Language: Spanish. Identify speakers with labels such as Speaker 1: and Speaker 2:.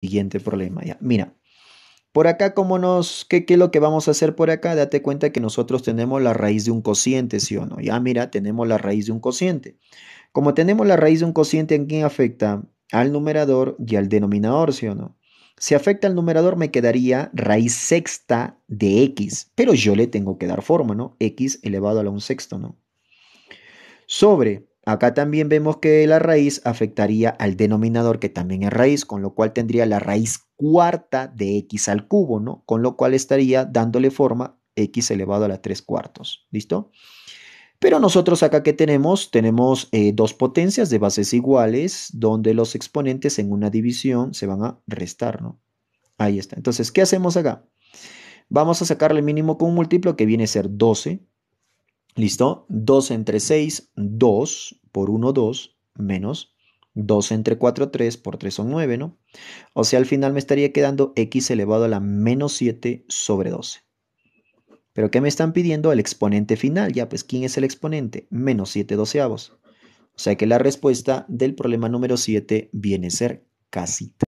Speaker 1: siguiente problema. Ya, mira, por acá, como nos, ¿qué, ¿qué es lo que vamos a hacer por acá? Date cuenta que nosotros tenemos la raíz de un cociente, ¿sí o no? Ya, mira, tenemos la raíz de un cociente. Como tenemos la raíz de un cociente, ¿en quién afecta? Al numerador y al denominador, ¿sí o no? Si afecta al numerador me quedaría raíz sexta de x, pero yo le tengo que dar forma, ¿no? x elevado a la un sexto, ¿no? Sobre Acá también vemos que la raíz afectaría al denominador que también es raíz, con lo cual tendría la raíz cuarta de x al cubo, ¿no? Con lo cual estaría dándole forma x elevado a la 3 cuartos, ¿listo? Pero nosotros acá que tenemos, tenemos eh, dos potencias de bases iguales, donde los exponentes en una división se van a restar, ¿no? Ahí está. Entonces, ¿qué hacemos acá? Vamos a sacarle el mínimo con un múltiplo que viene a ser 12 ¿Listo? 2 entre 6, 2 por 1, 2, menos 2 entre 4, 3 por 3 son 9, ¿no? O sea, al final me estaría quedando x elevado a la menos 7 sobre 12. ¿Pero qué me están pidiendo? El exponente final. Ya, pues, ¿quién es el exponente? Menos 7 doceavos. O sea que la respuesta del problema número 7 viene a ser casita.